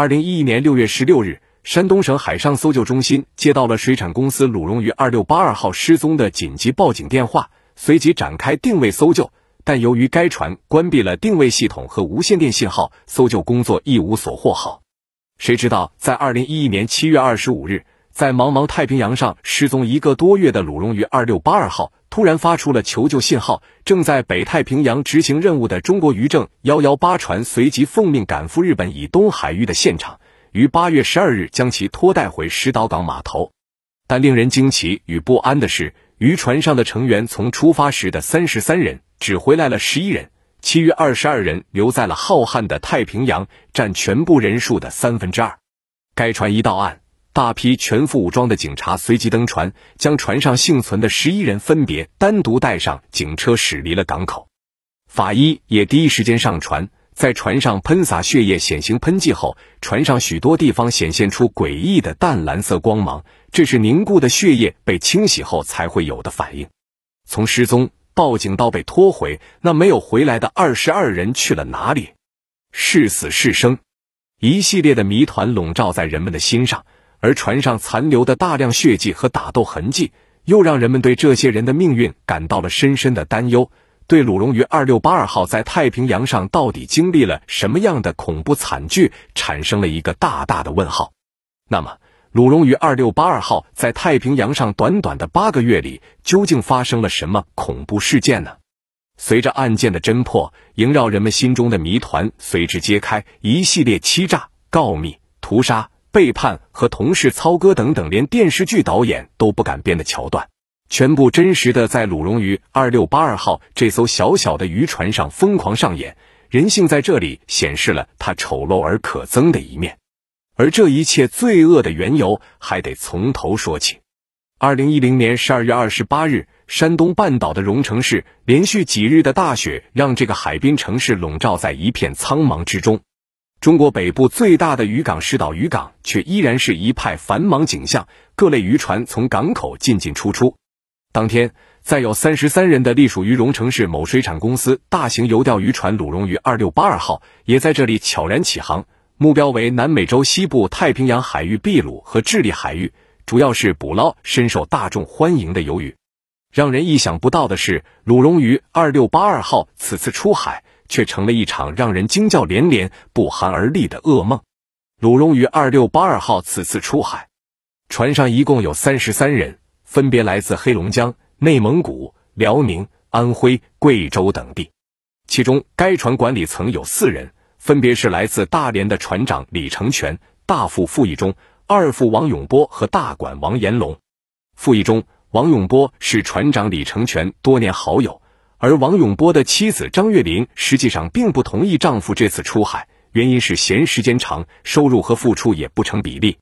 二零一一年六月十六日，山东省海上搜救中心接到了水产公司鲁荣渔二六八二号失踪的紧急报警电话，随即展开定位搜救，但由于该船关闭了定位系统和无线电信号，搜救工作一无所获。后，谁知道在二零一一年七月二十五日。在茫茫太平洋上失踪一个多月的鲁荣于二六八二号突然发出了求救信号，正在北太平洋执行任务的中国渔政幺幺八船随即奉命赶赴日本以东海域的现场，于八月十二日将其拖带回石岛港码头。但令人惊奇与不安的是，渔船上的成员从出发时的三十三人，只回来了十一人，其余二十二人留在了浩瀚的太平洋，占全部人数的三分之二。该船一到岸。大批全副武装的警察随即登船，将船上幸存的十一人分别单独带上警车驶离了港口。法医也第一时间上船，在船上喷洒血液显形喷剂后，船上许多地方显现出诡异的淡蓝色光芒，这是凝固的血液被清洗后才会有的反应。从失踪、报警到被拖回，那没有回来的二十二人去了哪里？是死是生？一系列的谜团笼罩在人们的心上。而船上残留的大量血迹和打斗痕迹，又让人们对这些人的命运感到了深深的担忧，对鲁荣于二六八二号在太平洋上到底经历了什么样的恐怖惨剧，产生了一个大大的问号。那么，鲁荣于二六八二号在太平洋上短短的八个月里，究竟发生了什么恐怖事件呢？随着案件的侦破，萦绕人们心中的谜团随之揭开，一系列欺诈、告密、屠杀。背叛和同事操戈等等，连电视剧导演都不敢编的桥段，全部真实的在鲁荣渔二六八二号这艘小小的渔船上疯狂上演。人性在这里显示了它丑陋而可憎的一面。而这一切罪恶的缘由，还得从头说起。二零一零年十二月二十八日，山东半岛的荣成市连续几日的大雪，让这个海滨城市笼罩在一片苍茫之中。中国北部最大的渔港石岛渔港，却依然是一派繁忙景象，各类渔船从港口进进出出。当天，载有三十三人的隶属于荣成市某水产公司大型油钓渔船“鲁荣鱼二六八二号”也在这里悄然起航，目标为南美洲西部太平洋海域秘鲁和智利海域，主要是捕捞深受大众欢迎的鱿鱼。让人意想不到的是，“鲁荣鱼二六八二号”此次出海。却成了一场让人惊叫连连、不寒而栗的噩梦。鲁荣于二六八二号此次出海，船上一共有三十三人，分别来自黑龙江、内蒙古、辽宁、安徽、贵州等地。其中，该船管理层有四人，分别是来自大连的船长李成全、大副傅义中、二副王永波和大管王延龙。傅义中、王永波是船长李成全多年好友。而王永波的妻子张月玲实际上并不同意丈夫这次出海，原因是嫌时间长，收入和付出也不成比例。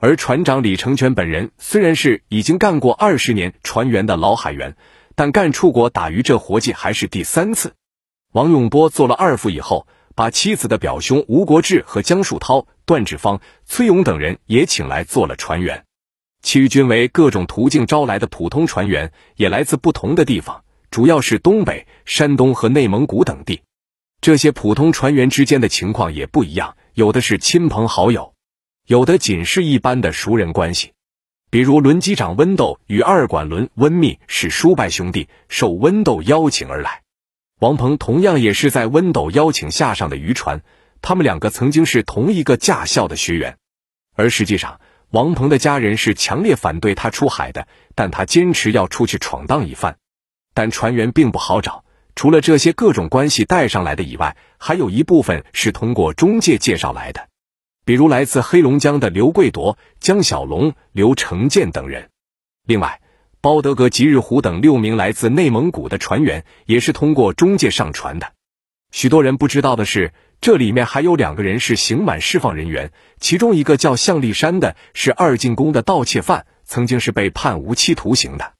而船长李成全本人虽然是已经干过二十年船员的老海员，但干出国打鱼这活计还是第三次。王永波做了二副以后，把妻子的表兄吴国志和江树涛、段志芳、崔勇等人也请来做了船员，其余均为各种途径招来的普通船员，也来自不同的地方。主要是东北、山东和内蒙古等地，这些普通船员之间的情况也不一样，有的是亲朋好友，有的仅是一般的熟人关系。比如轮机长温斗与二管轮温密是叔伯兄弟，受温斗邀请而来。王鹏同样也是在温斗邀请下上的渔船，他们两个曾经是同一个驾校的学员。而实际上，王鹏的家人是强烈反对他出海的，但他坚持要出去闯荡一番。但船员并不好找，除了这些各种关系带上来的以外，还有一部分是通过中介介绍来的，比如来自黑龙江的刘贵铎、江小龙、刘成建等人。另外，包德格、吉日虎等六名来自内蒙古的船员也是通过中介上船的。许多人不知道的是，这里面还有两个人是刑满释放人员，其中一个叫向立山的，是二进宫的盗窃犯，曾经是被判无期徒刑的。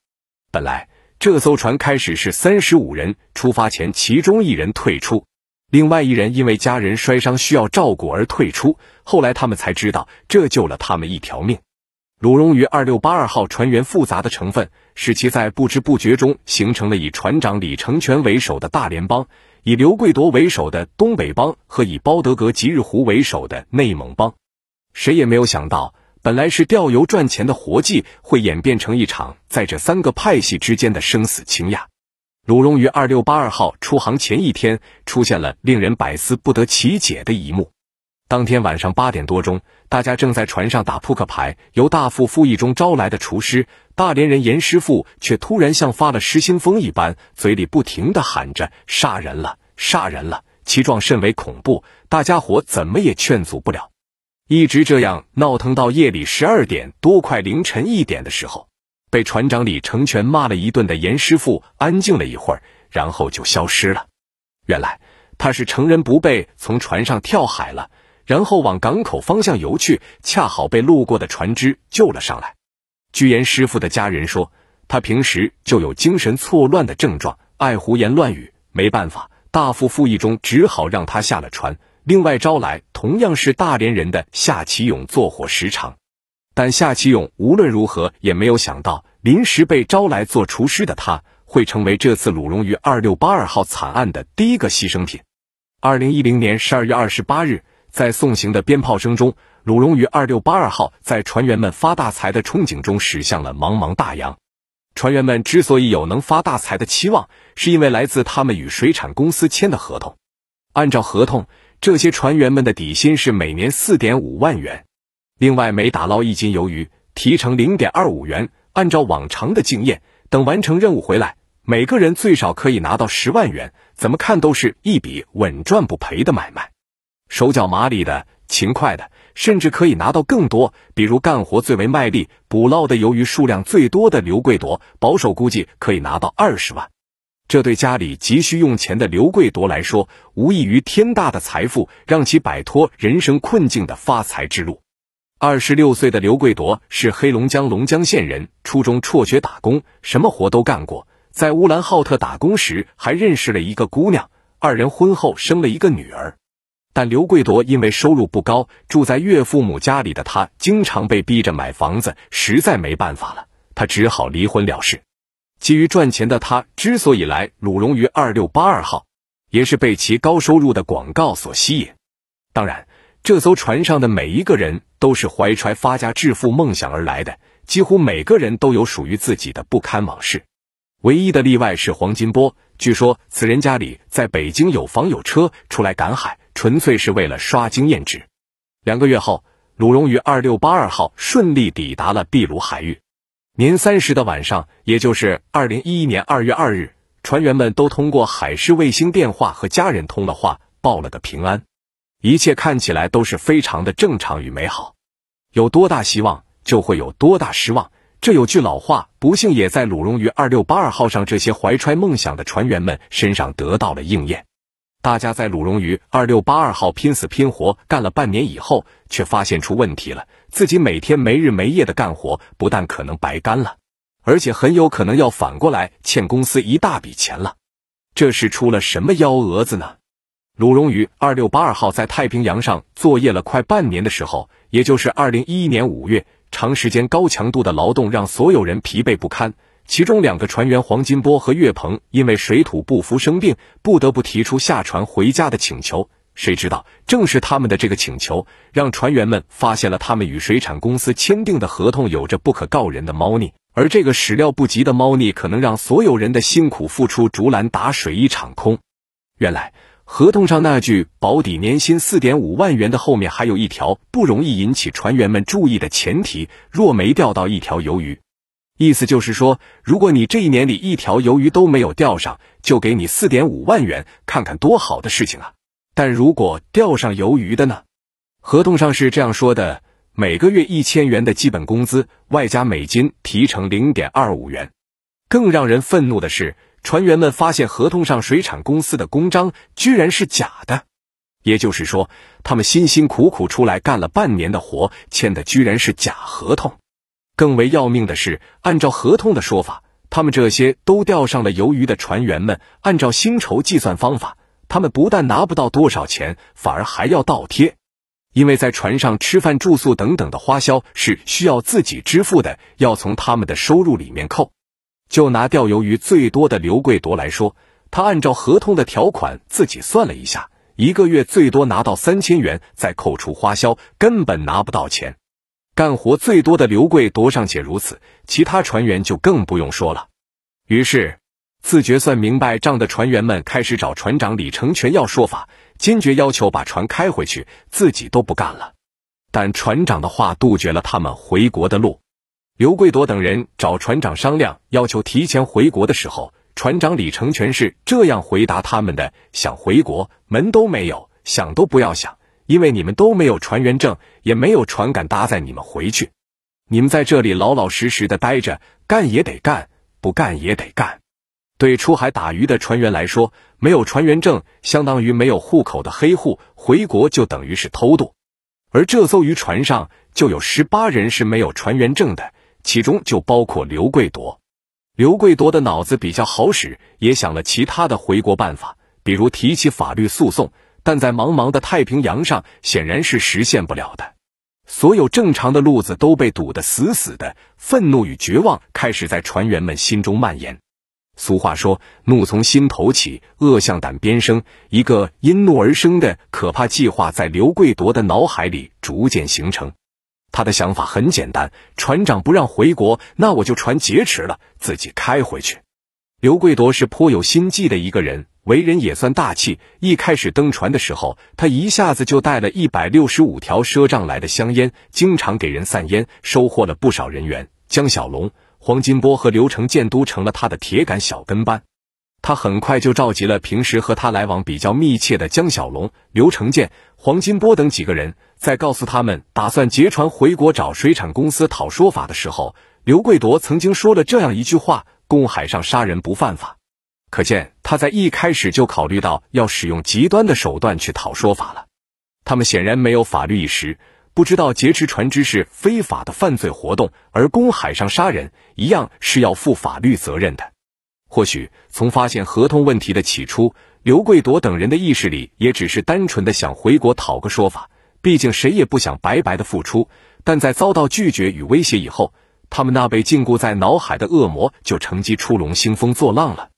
本来。这艘船开始是三十五人，出发前其中一人退出，另外一人因为家人摔伤需要照顾而退出。后来他们才知道，这救了他们一条命。鲁荣于二六八二号船员复杂的成分，使其在不知不觉中形成了以船长李成全为首的大联邦，以刘贵铎为首的东北邦和以包德格吉日湖为首的内蒙邦。谁也没有想到。本来是钓油赚钱的活计，会演变成一场在这三个派系之间的生死倾轧。鲁荣于二六八二号出航前一天，出现了令人百思不得其解的一幕。当天晚上八点多钟，大家正在船上打扑克牌，由大副副役中招来的厨师大连人严师傅，却突然像发了失心疯一般，嘴里不停的喊着“杀人了，杀人了”，其状甚为恐怖，大家伙怎么也劝阻不了。一直这样闹腾到夜里十二点多，快凌晨一点的时候，被船长李成全骂了一顿的严师傅安静了一会儿，然后就消失了。原来他是乘人不备从船上跳海了，然后往港口方向游去，恰好被路过的船只救了上来。据严师傅的家人说，他平时就有精神错乱的症状，爱胡言乱语，没办法，大副傅义中只好让他下了船。另外招来同样是大连人的夏启勇做伙时长，但夏启勇无论如何也没有想到，临时被招来做厨师的他会成为这次鲁荣于二六八二号惨案的第一个牺牲品。二零一零年十二月二十八日，在送行的鞭炮声中，鲁荣于二六八二号在船员们发大财的憧憬中驶向了茫茫大洋。船员们之所以有能发大财的期望，是因为来自他们与水产公司签的合同，按照合同。这些船员们的底薪是每年四点五万元，另外每打捞一斤鱿鱼提成零点二五元。按照往常的经验，等完成任务回来，每个人最少可以拿到十万元。怎么看都是一笔稳赚不赔的买卖。手脚麻利的、勤快的，甚至可以拿到更多。比如干活最为卖力、捕捞的鱿鱼数量最多的刘贵铎，保守估计可以拿到二十万。这对家里急需用钱的刘贵夺来说，无异于天大的财富，让其摆脱人生困境的发财之路。二十六岁的刘贵夺是黑龙江龙江县人，初中辍学打工，什么活都干过。在乌兰浩特打工时，还认识了一个姑娘，二人婚后生了一个女儿。但刘贵夺因为收入不高，住在岳父母家里的他，经常被逼着买房子，实在没办法了，他只好离婚了事。基于赚钱的他之所以来鲁荣渔二六八二号，也是被其高收入的广告所吸引。当然，这艘船上的每一个人都是怀揣发家致富梦想而来的，几乎每个人都有属于自己的不堪往事。唯一的例外是黄金波，据说此人家里在北京有房有车，出来赶海纯粹是为了刷经验值。两个月后，鲁荣于二六八二号顺利抵达了秘鲁海域。年三十的晚上，也就是二零一一年二月二日，船员们都通过海事卫星电话和家人通了话，报了个平安，一切看起来都是非常的正常与美好。有多大希望，就会有多大失望。这有句老话，不幸也在鲁荣于二六八二号上这些怀揣梦想的船员们身上得到了应验。大家在鲁荣于二六八二号拼死拼活干了半年以后，却发现出问题了。自己每天没日没夜的干活，不但可能白干了，而且很有可能要反过来欠公司一大笔钱了。这是出了什么幺蛾子呢？鲁荣于二六八二号在太平洋上作业了快半年的时候，也就是二零一一年五月，长时间高强度的劳动让所有人疲惫不堪。其中两个船员黄金波和岳鹏因为水土不服生病，不得不提出下船回家的请求。谁知道正是他们的这个请求，让船员们发现了他们与水产公司签订的合同有着不可告人的猫腻。而这个始料不及的猫腻，可能让所有人的辛苦付出竹篮打水一场空。原来合同上那句保底年薪四点五万元的后面，还有一条不容易引起船员们注意的前提：若没钓到一条鱿鱼。意思就是说，如果你这一年里一条鱿鱼都没有钓上，就给你四点五万元，看看多好的事情啊！但如果钓上鱿鱼的呢？合同上是这样说的：每个月一千元的基本工资，外加美金提成零点二五元。更让人愤怒的是，船员们发现合同上水产公司的公章居然是假的。也就是说，他们辛辛苦苦出来干了半年的活，签的居然是假合同。更为要命的是，按照合同的说法，他们这些都钓上了鱿鱼的船员们，按照薪酬计算方法，他们不但拿不到多少钱，反而还要倒贴，因为在船上吃饭、住宿等等的花销是需要自己支付的，要从他们的收入里面扣。就拿钓鱿鱼最多的刘贵夺来说，他按照合同的条款自己算了一下，一个月最多拿到三千元，再扣除花销，根本拿不到钱。干活最多的刘贵夺尚且如此，其他船员就更不用说了。于是，自觉算明白账的船员们开始找船长李成全要说法，坚决要求把船开回去，自己都不干了。但船长的话杜绝了他们回国的路。刘贵夺等人找船长商量，要求提前回国的时候，船长李成全是这样回答他们的：“想回国，门都没有，想都不要想。”因为你们都没有船员证，也没有船敢搭载你们回去。你们在这里老老实实的待着，干也得干，不干也得干。对出海打鱼的船员来说，没有船员证相当于没有户口的黑户，回国就等于是偷渡。而这艘渔船上就有十八人是没有船员证的，其中就包括刘贵夺。刘贵夺的脑子比较好使，也想了其他的回国办法，比如提起法律诉讼。但在茫茫的太平洋上，显然是实现不了的。所有正常的路子都被堵得死死的，愤怒与绝望开始在船员们心中蔓延。俗话说：“怒从心头起，恶向胆边生。”一个因怒而生的可怕计划在刘贵铎的脑海里逐渐形成。他的想法很简单：船长不让回国，那我就船劫持了，自己开回去。刘贵铎是颇有心计的一个人。为人也算大气。一开始登船的时候，他一下子就带了一百六十五条赊账来的香烟，经常给人散烟，收获了不少人员。江小龙、黄金波和刘成建都成了他的铁杆小跟班。他很快就召集了平时和他来往比较密切的江小龙、刘成建、黄金波等几个人，在告诉他们打算劫船回国找水产公司讨说法的时候，刘贵铎曾经说了这样一句话：“公海上杀人不犯法。”可见，他在一开始就考虑到要使用极端的手段去讨说法了。他们显然没有法律意识，不知道劫持船只是非法的犯罪活动，而公海上杀人一样是要负法律责任的。或许从发现合同问题的起初，刘贵铎等人的意识里也只是单纯的想回国讨个说法，毕竟谁也不想白白的付出。但在遭到拒绝与威胁以后，他们那被禁锢在脑海的恶魔就乘机出笼，兴风作浪了。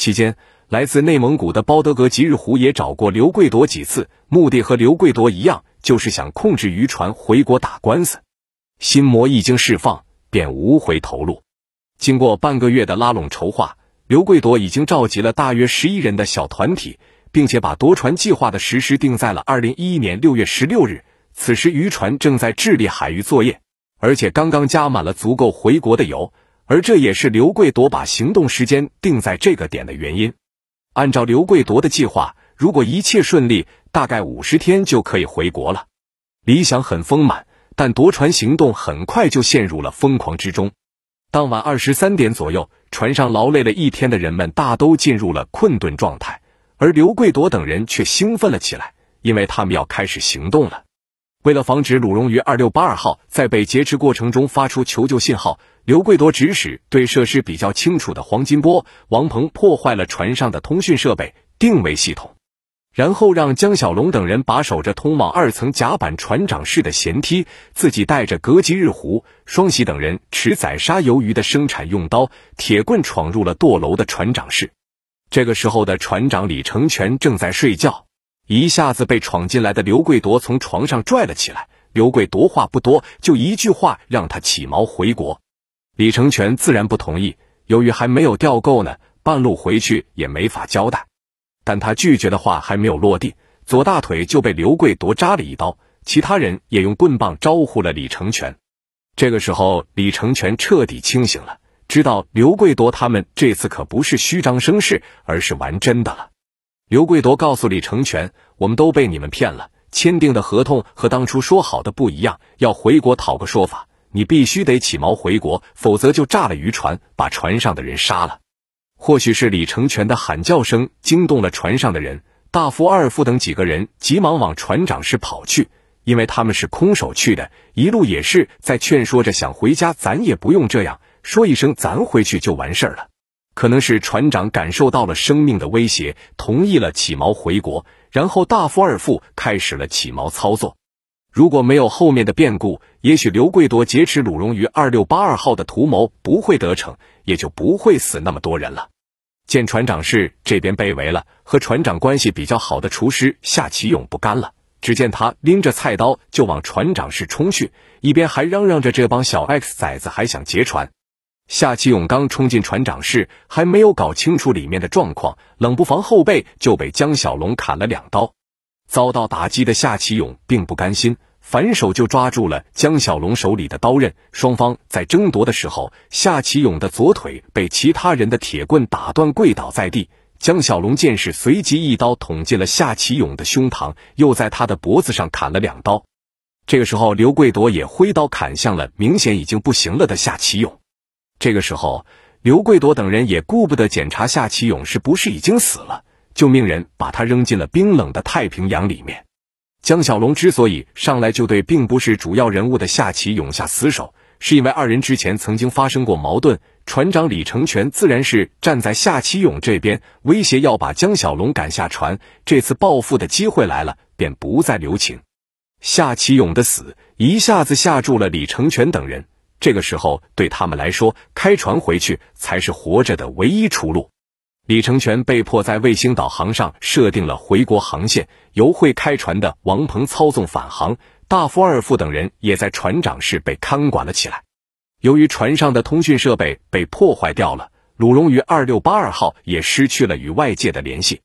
期间，来自内蒙古的包德格吉日胡也找过刘贵夺几次，目的和刘贵夺一样，就是想控制渔船回国打官司。心魔一经释放，便无回头路。经过半个月的拉拢筹划，刘贵夺已经召集了大约十一人的小团体，并且把夺船计划的实施定在了二零一一年六月十六日。此时渔船正在智利海域作业，而且刚刚加满了足够回国的油。而这也是刘贵夺把行动时间定在这个点的原因。按照刘贵夺的计划，如果一切顺利，大概五十天就可以回国了。理想很丰满，但夺船行动很快就陷入了疯狂之中。当晚二十三点左右，船上劳累了一天的人们大都进入了困顿状态，而刘贵夺等人却兴奋了起来，因为他们要开始行动了。为了防止鲁荣于二六八二号在被劫持过程中发出求救信号，刘贵多指使对设施比较清楚的黄金波、王鹏破坏了船上的通讯设备、定位系统，然后让江小龙等人把守着通往二层甲板船长室的舷梯，自己带着格吉日湖、双喜等人持宰杀鱿鱼的生产用刀、铁棍闯入了堕楼的船长室。这个时候的船长李成全正在睡觉。一下子被闯进来的刘贵夺从床上拽了起来。刘贵夺话不多，就一句话让他起锚回国。李成全自然不同意，由于还没有钓够呢，半路回去也没法交代。但他拒绝的话还没有落地，左大腿就被刘贵夺扎了一刀，其他人也用棍棒招呼了李成全。这个时候，李成全彻底清醒了，知道刘贵夺他们这次可不是虚张声势，而是玩真的了。刘贵夺告诉李成全：“我们都被你们骗了，签订的合同和当初说好的不一样，要回国讨个说法。你必须得起锚回国，否则就炸了渔船，把船上的人杀了。”或许是李成全的喊叫声惊动了船上的人，大富、二富等几个人急忙往船长室跑去，因为他们是空手去的，一路也是在劝说着，想回家咱也不用这样，说一声咱回去就完事儿了。可能是船长感受到了生命的威胁，同意了起锚回国。然后大富二副开始了起锚操作。如果没有后面的变故，也许刘贵多劫持鲁荣于二六八二号的图谋不会得逞，也就不会死那么多人了。见船长室这边被围了，和船长关系比较好的厨师夏启勇不干了，只见他拎着菜刀就往船长室冲去，一边还嚷嚷着：“这帮小 X 崽子还想劫船！”夏启勇刚冲进船长室，还没有搞清楚里面的状况，冷不防后背就被江小龙砍了两刀。遭到打击的夏启勇并不甘心，反手就抓住了江小龙手里的刀刃。双方在争夺的时候，夏启勇的左腿被其他人的铁棍打断，跪倒在地。江小龙见势，随即一刀捅进了夏启勇的胸膛，又在他的脖子上砍了两刀。这个时候，刘贵朵也挥刀砍向了明显已经不行了的夏启勇。这个时候，刘贵朵等人也顾不得检查夏启勇是不是已经死了，就命人把他扔进了冰冷的太平洋里面。江小龙之所以上来就对并不是主要人物的夏启勇下死手，是因为二人之前曾经发生过矛盾。船长李成全自然是站在夏启勇这边，威胁要把江小龙赶下船。这次报复的机会来了，便不再留情。夏启勇的死一下子吓住了李成全等人。这个时候，对他们来说，开船回去才是活着的唯一出路。李承全被迫在卫星导航上设定了回国航线，由会开船的王鹏操纵返航。大副、二副等人也在船长室被看管了起来。由于船上的通讯设备被破坏掉了，鲁荣于二六八二号也失去了与外界的联系。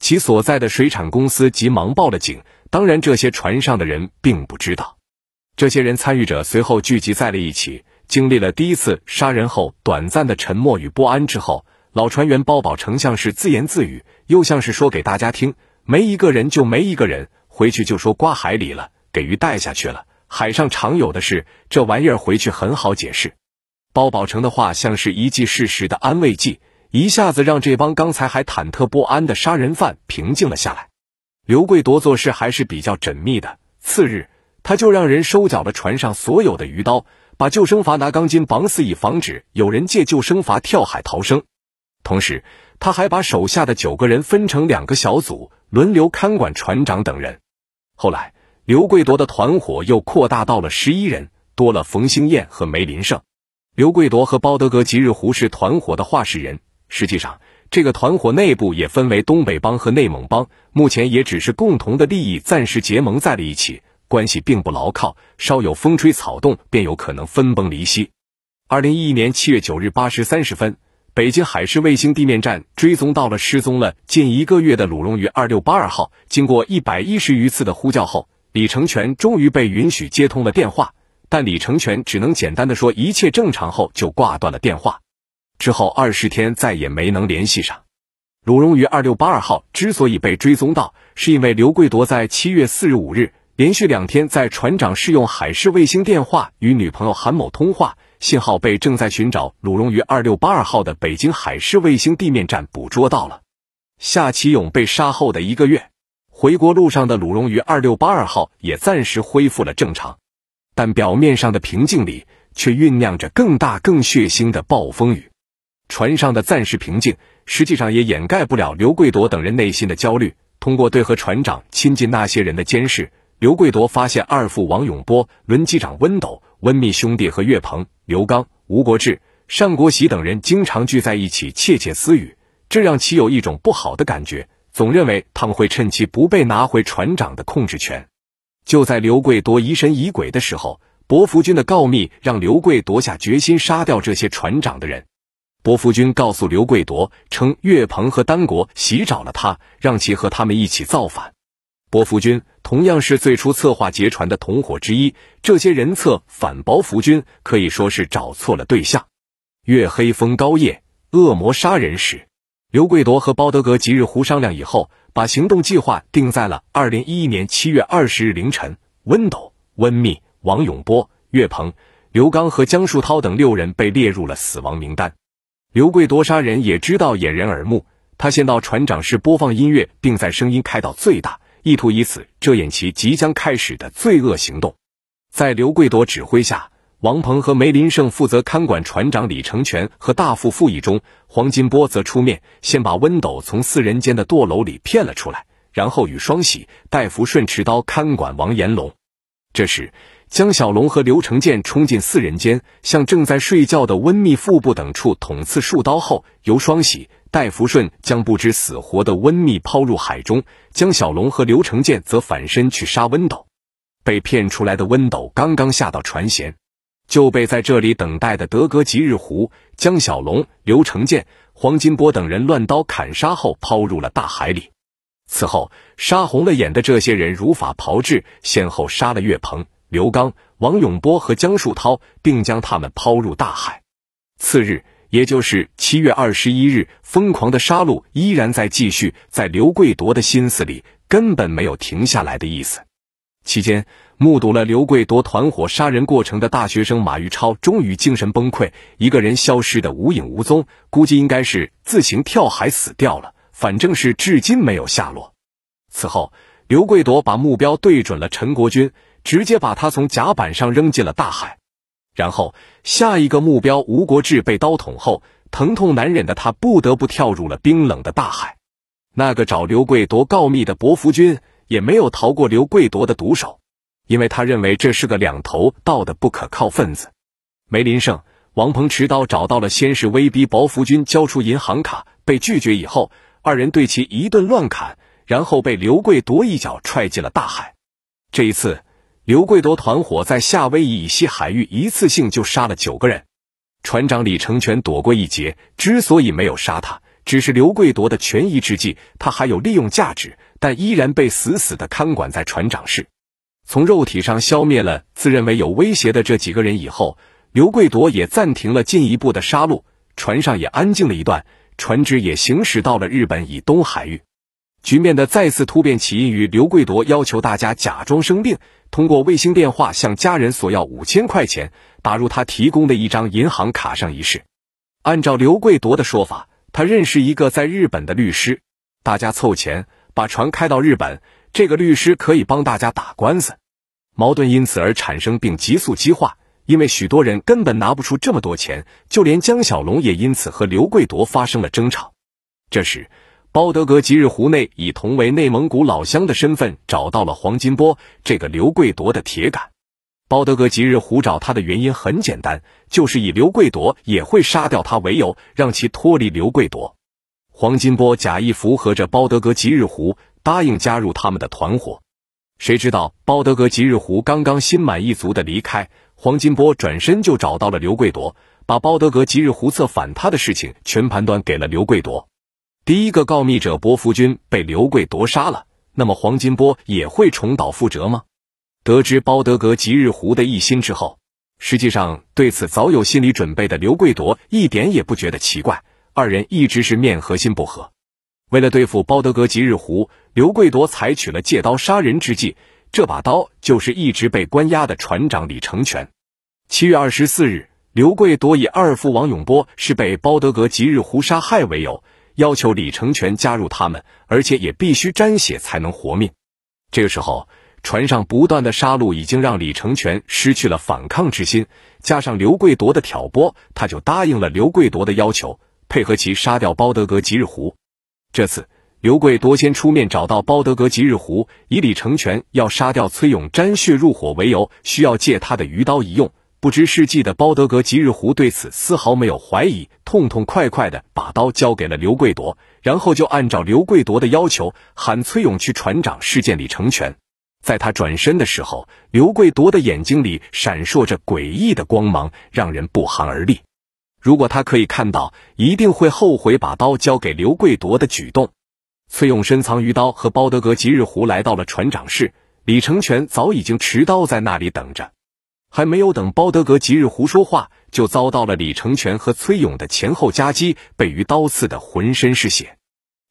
其所在的水产公司急忙报了警，当然，这些船上的人并不知道。这些人参与者随后聚集在了一起，经历了第一次杀人后短暂的沉默与不安之后，老船员包保成像是自言自语，又像是说给大家听：“没一个人，就没一个人回去就说刮海里了，给鱼带下去了。海上常有的事，这玩意儿回去很好解释。”包保成的话像是一剂适时的安慰剂，一下子让这帮刚才还忐忑不安的杀人犯平静了下来。刘贵夺做事还是比较缜密的，次日。他就让人收缴了船上所有的鱼刀，把救生筏拿钢筋绑死，以防止有人借救生筏跳海逃生。同时，他还把手下的九个人分成两个小组，轮流看管船长等人。后来，刘贵铎的团伙又扩大到了十一人，多了冯星燕和梅林胜。刘贵铎和包德格吉日胡是团伙的化事人，实际上这个团伙内部也分为东北帮和内蒙帮，目前也只是共同的利益暂时结盟在了一起。关系并不牢靠，稍有风吹草动便有可能分崩离析。二零一一年七月九日八时三十分，北京海事卫星地面站追踪到了失踪了近一个月的鲁荣于二六八二号。经过一百一十余次的呼叫后，李成全终于被允许接通了电话，但李成全只能简单的说一切正常后就挂断了电话。之后二十天再也没能联系上鲁荣于二六八二号。之所以被追踪到，是因为刘贵铎在七月四日五日。连续两天，在船长试用海事卫星电话与女朋友韩某通话，信号被正在寻找鲁荣于二六八二号的北京海事卫星地面站捕捉到了。夏启勇被杀后的一个月，回国路上的鲁荣于二六八二号也暂时恢复了正常，但表面上的平静里却酝酿着更大、更血腥的暴风雨。船上的暂时平静，实际上也掩盖不了刘贵朵等人内心的焦虑。通过对和船长亲近那些人的监视。刘贵铎发现二副王永波、轮机长温斗、温密兄弟和岳鹏、刘刚、吴国志、单国喜等人经常聚在一起窃窃私语，这让其有一种不好的感觉，总认为他们会趁其不备拿回船长的控制权。就在刘贵铎疑神疑鬼的时候，伯福军的告密让刘贵铎下决心杀掉这些船长的人。伯福军告诉刘贵铎，称岳鹏和单国喜找了他，让其和他们一起造反。伯福军同样是最初策划劫船的同伙之一，这些人策反薄福军可以说是找错了对象。月黑风高夜，恶魔杀人时。刘贵铎和包德格、吉日胡商量以后，把行动计划定在了二零一一年七月二十日凌晨。温斗、温密、王永波、岳鹏、刘刚和江树涛等六人被列入了死亡名单。刘贵铎杀人也知道掩人耳目，他先到船长室播放音乐，并在声音开到最大。意图以此遮掩其即将开始的罪恶行动。在刘贵多指挥下，王鹏和梅林胜负责看管船长李成全和大副傅义中，黄金波则出面先把温斗从四人间的舵楼里骗了出来，然后与双喜、戴福顺持刀看管王延龙。这时，江小龙和刘成建冲进四人间，向正在睡觉的温密腹部等处捅刺数刀后，由双喜。戴福顺将不知死活的温密抛入海中，江小龙和刘成建则反身去杀温斗。被骗出来的温斗刚刚下到船舷，就被在这里等待的德格吉日胡、江小龙、刘成建、黄金波等人乱刀砍杀后抛入了大海里。此后，杀红了眼的这些人如法炮制，先后杀了岳鹏、刘刚、王永波和江树涛，并将他们抛入大海。次日。也就是七月二十一日，疯狂的杀戮依然在继续，在刘贵夺的心思里根本没有停下来的意思。期间，目睹了刘贵夺团伙杀人过程的大学生马玉超，终于精神崩溃，一个人消失的无影无踪，估计应该是自行跳海死掉了，反正是至今没有下落。此后，刘贵夺把目标对准了陈国军，直接把他从甲板上扔进了大海。然后，下一个目标吴国志被刀捅后，疼痛难忍的他不得不跳入了冰冷的大海。那个找刘贵夺告密的薄福军也没有逃过刘贵夺的毒手，因为他认为这是个两头倒的不可靠分子。梅林胜、王鹏持刀找到了，先是威逼薄福军交出银行卡，被拒绝以后，二人对其一顿乱砍，然后被刘贵夺一脚踹进了大海。这一次。刘贵夺团伙在夏威夷以西海域一次性就杀了九个人，船长李成全躲过一劫。之所以没有杀他，只是刘贵夺的权宜之计，他还有利用价值，但依然被死死的看管在船长室。从肉体上消灭了自认为有威胁的这几个人以后，刘贵夺也暂停了进一步的杀戮，船上也安静了一段，船只也行驶到了日本以东海域。局面的再次突变起因于刘贵夺要求大家假装生病，通过卫星电话向家人索要五千块钱，打入他提供的一张银行卡上一事。按照刘贵夺的说法，他认识一个在日本的律师，大家凑钱把船开到日本，这个律师可以帮大家打官司。矛盾因此而产生并急速激化，因为许多人根本拿不出这么多钱，就连江小龙也因此和刘贵夺发生了争吵。这时。包德格吉日湖内以同为内蒙古老乡的身份找到了黄金波，这个刘贵夺的铁杆。包德格吉日湖找他的原因很简单，就是以刘贵夺也会杀掉他为由，让其脱离刘贵夺。黄金波假意符合着包德格吉日湖，答应加入他们的团伙。谁知道包德格吉日湖刚刚心满意足的离开，黄金波转身就找到了刘贵夺，把包德格吉日湖策反他的事情全盘端给了刘贵夺。第一个告密者伯福军被刘贵夺杀了，那么黄金波也会重蹈覆辙吗？得知包德格吉日胡的一心之后，实际上对此早有心理准备的刘贵夺一点也不觉得奇怪。二人一直是面和心不和。为了对付包德格吉日胡，刘贵夺采取了借刀杀人之计，这把刀就是一直被关押的船长李成全。七月二十四日，刘贵夺以二父王永波是被包德格吉日胡杀害为由。要求李成全加入他们，而且也必须沾血才能活命。这个时候，船上不断的杀戮已经让李成全失去了反抗之心，加上刘贵铎的挑拨，他就答应了刘贵铎的要求，配合其杀掉包德格吉日湖。这次，刘贵铎先出面找到包德格吉日湖，以李成全要杀掉崔永沾血入伙为由，需要借他的鱼刀一用。不知事迹的包德格吉日湖对此丝毫没有怀疑，痛痛快快地把刀交给了刘贵夺，然后就按照刘贵夺的要求喊崔勇去船长室见李成全。在他转身的时候，刘贵夺的眼睛里闪烁着诡异的光芒，让人不寒而栗。如果他可以看到，一定会后悔把刀交给刘贵夺的举动。崔勇深藏鱼刀和包德格吉日湖来到了船长室，李成全早已经持刀在那里等着。还没有等包德格吉日胡说话，就遭到了李成全和崔勇的前后夹击，被鱼刀刺得浑身是血。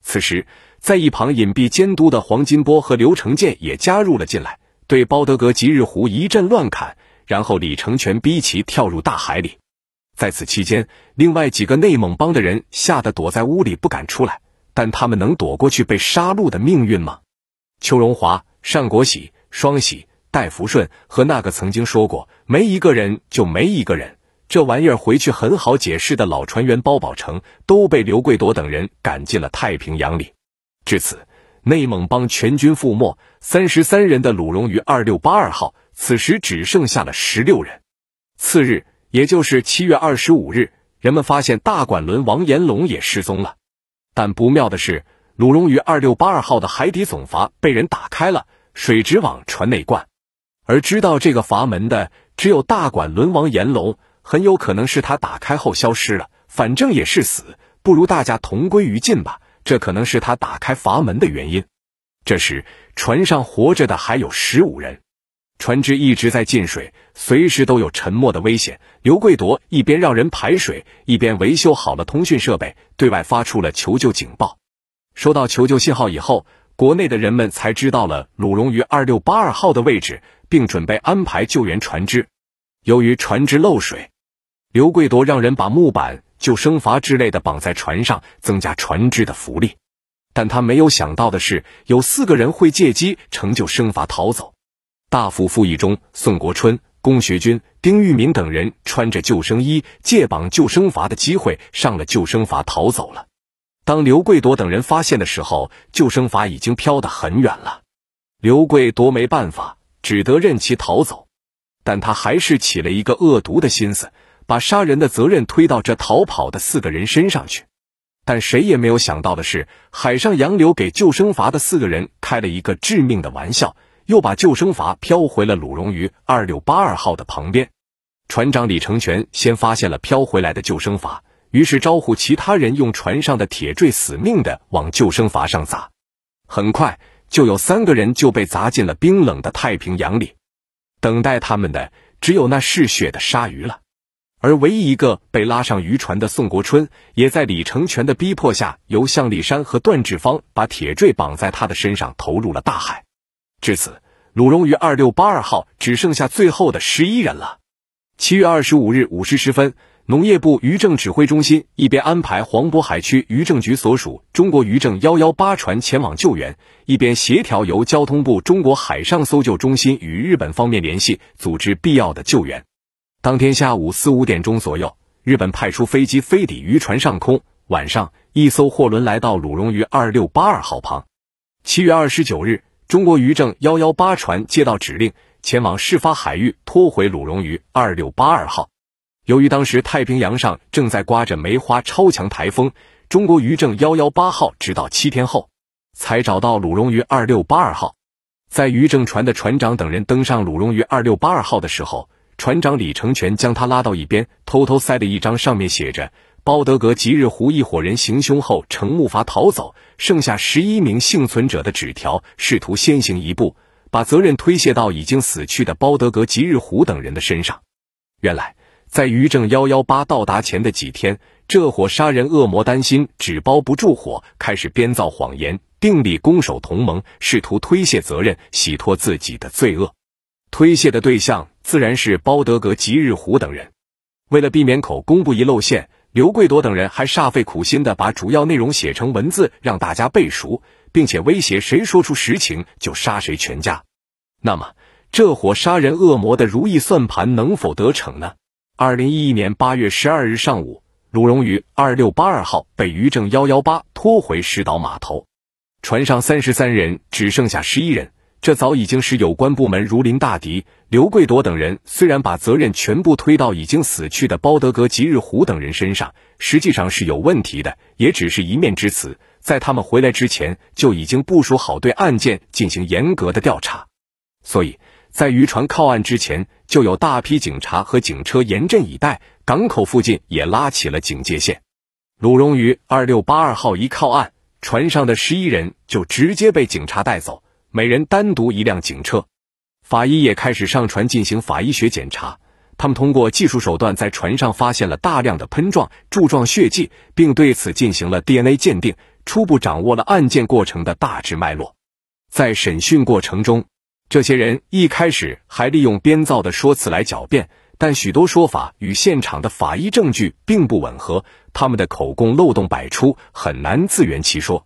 此时，在一旁隐蔽监督的黄金波和刘成建也加入了进来，对包德格吉日胡一阵乱砍。然后李成全逼其跳入大海里。在此期间，另外几个内蒙帮的人吓得躲在屋里不敢出来，但他们能躲过去被杀戮的命运吗？邱荣华、单国喜、双喜。戴福顺和那个曾经说过“没一个人，就没一个人”这玩意儿回去很好解释的老船员包宝成，都被刘贵铎等人赶进了太平洋里。至此，内蒙帮全军覆没，三十三人的鲁荣于二六八二号，此时只剩下了十六人。次日，也就是七月二十五日，人们发现大管轮王延龙也失踪了。但不妙的是，鲁荣于二六八二号的海底总阀被人打开了，水直往船内灌。而知道这个阀门的只有大管轮王岩龙，很有可能是他打开后消失了。反正也是死，不如大家同归于尽吧。这可能是他打开阀门的原因。这时，船上活着的还有十五人，船只一直在进水，随时都有沉没的危险。刘贵铎一边让人排水，一边维修好了通讯设备，对外发出了求救警报。收到求救信号以后，国内的人们才知道了鲁荣于二六八二号的位置。并准备安排救援船只。由于船只漏水，刘贵多让人把木板、救生筏之类的绑在船上，增加船只的浮力。但他没有想到的是，有四个人会借机乘救生筏逃走。大副傅义中，宋国春、龚学军、丁玉明等人穿着救生衣，借绑救生筏的机会上了救生筏逃走了。当刘贵多等人发现的时候，救生筏已经飘得很远了。刘贵多没办法。只得任其逃走，但他还是起了一个恶毒的心思，把杀人的责任推到这逃跑的四个人身上去。但谁也没有想到的是，海上洋流给救生筏的四个人开了一个致命的玩笑，又把救生筏飘回了鲁荣渔二六八二号的旁边。船长李成全先发现了飘回来的救生筏，于是招呼其他人用船上的铁坠死命的往救生筏上砸。很快。就有三个人就被砸进了冰冷的太平洋里，等待他们的只有那嗜血的鲨鱼了。而唯一一个被拉上渔船的宋国春，也在李成全的逼迫下，由向立山和段志芳把铁坠绑在他的身上，投入了大海。至此，鲁荣于二六八二号只剩下最后的十一人了。七月二十五日5时十分。农业部渔政指挥中心一边安排黄渤海区渔政局所属中国渔政118船前往救援，一边协调由交通部中国海上搜救中心与日本方面联系，组织必要的救援。当天下午四五点钟左右，日本派出飞机飞抵渔船上空。晚上，一艘货轮来到鲁荣渔2682号旁。七月二十九日，中国渔政118船接到指令，前往事发海域拖回鲁荣渔2682号。由于当时太平洋上正在刮着梅花超强台风，中国渔政幺幺八号直到七天后才找到鲁荣鱼二六八二号。在渔政船的船长等人登上鲁荣鱼二六八二号的时候，船长李成全将他拉到一边，偷偷塞了一张上面写着“包德格吉日湖一伙人行凶后乘木筏逃走，剩下十一名幸存者的纸条”，试图先行一步，把责任推卸到已经死去的包德格吉日湖等人的身上。原来。在于正幺幺八到达前的几天，这伙杀人恶魔担心纸包不住火，开始编造谎言，订立攻守同盟，试图推卸责任，洗脱自己的罪恶。推卸的对象自然是包德格、吉日虎等人。为了避免口供不宜露馅，刘贵多等人还煞费苦心地把主要内容写成文字，让大家背熟，并且威胁谁说出实情就杀谁全家。那么，这伙杀人恶魔的如意算盘能否得逞呢？二零一一年八月十二日上午，鲁荣于二六八二号被渔政幺幺八拖回石岛码头，船上三十三人只剩下十一人，这早已经使有关部门如临大敌。刘贵铎等人虽然把责任全部推到已经死去的包德格、吉日虎等人身上，实际上是有问题的，也只是一面之词。在他们回来之前，就已经部署好对案件进行严格的调查，所以。在渔船靠岸之前，就有大批警察和警车严阵以待，港口附近也拉起了警戒线。鲁荣于二六八二号一靠岸，船上的十一人就直接被警察带走，每人单独一辆警车。法医也开始上船进行法医学检查，他们通过技术手段在船上发现了大量的喷状、柱状血迹，并对此进行了 DNA 鉴定，初步掌握了案件过程的大致脉络。在审讯过程中，这些人一开始还利用编造的说辞来狡辩，但许多说法与现场的法医证据并不吻合，他们的口供漏洞百出，很难自圆其说。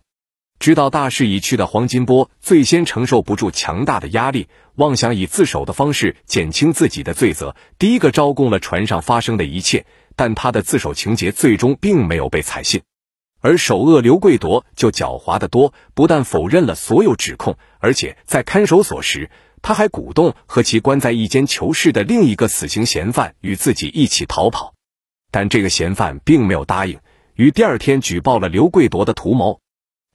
知道大势已去的黄金波最先承受不住强大的压力，妄想以自首的方式减轻自己的罪责，第一个招供了船上发生的一切，但他的自首情节最终并没有被采信。而首恶刘贵夺就狡猾得多，不但否认了所有指控，而且在看守所时，他还鼓动和其关在一间囚室的另一个死刑嫌犯与自己一起逃跑。但这个嫌犯并没有答应，于第二天举报了刘贵夺的图谋。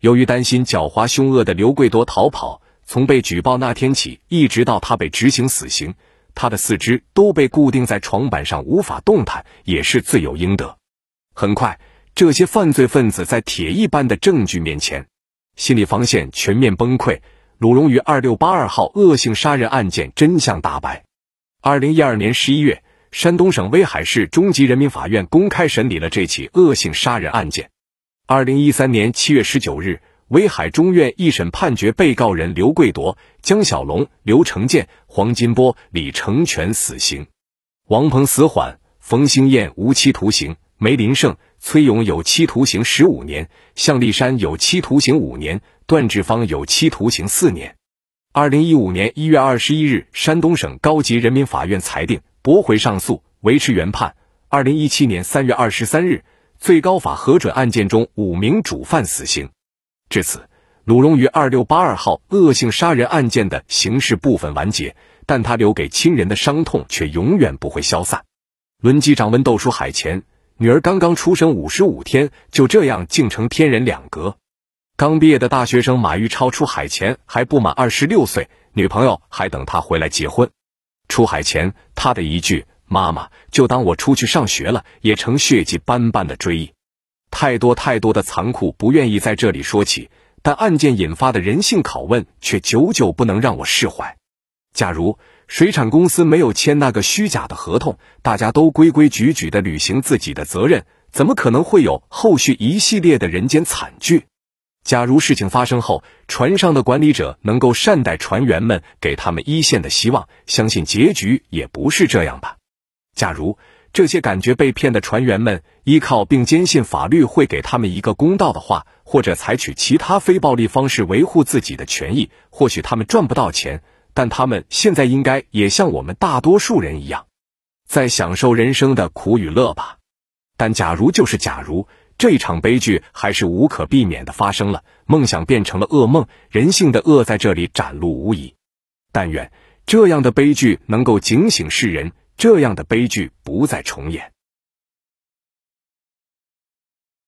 由于担心狡猾凶恶的刘贵夺逃跑，从被举报那天起，一直到他被执行死刑，他的四肢都被固定在床板上无法动弹，也是罪有应得。很快。这些犯罪分子在铁一般的证据面前，心理防线全面崩溃。鲁荣于二六八二号恶性杀人案件真相大白。二零一二年十一月，山东省威海市中级人民法院公开审理了这起恶性杀人案件。二零一三年七月十九日，威海中院一审判决被告人刘贵夺、江小龙、刘成建、黄金波、李成全死刑，王鹏死缓，冯星燕无期徒刑，梅林胜。崔勇有期徒刑十五年，向立山有期徒刑五年，段志芳有期徒刑四年。二零一五年一月二十一日，山东省高级人民法院裁定驳回上诉，维持原判。二零一七年三月二十三日，最高法核准案件中五名主犯死刑。至此，鲁荣于二六八二号恶性杀人案件的刑事部分完结，但他留给亲人的伤痛却永远不会消散。轮机长温斗书海前。女儿刚刚出生五十五天，就这样竟成天人两隔。刚毕业的大学生马玉超出海前还不满二十六岁，女朋友还等他回来结婚。出海前他的一句“妈妈，就当我出去上学了”，也成血迹斑斑的追忆。太多太多的残酷，不愿意在这里说起，但案件引发的人性拷问却久久不能让我释怀。假如……水产公司没有签那个虚假的合同，大家都规规矩矩地履行自己的责任，怎么可能会有后续一系列的人间惨剧？假如事情发生后，船上的管理者能够善待船员们，给他们一线的希望，相信结局也不是这样吧。假如这些感觉被骗的船员们依靠并坚信法律会给他们一个公道的话，或者采取其他非暴力方式维护自己的权益，或许他们赚不到钱。但他们现在应该也像我们大多数人一样，在享受人生的苦与乐吧。但假如就是假如，这场悲剧还是无可避免的发生了，梦想变成了噩梦，人性的恶在这里展露无遗。但愿这样的悲剧能够警醒世人，这样的悲剧不再重演。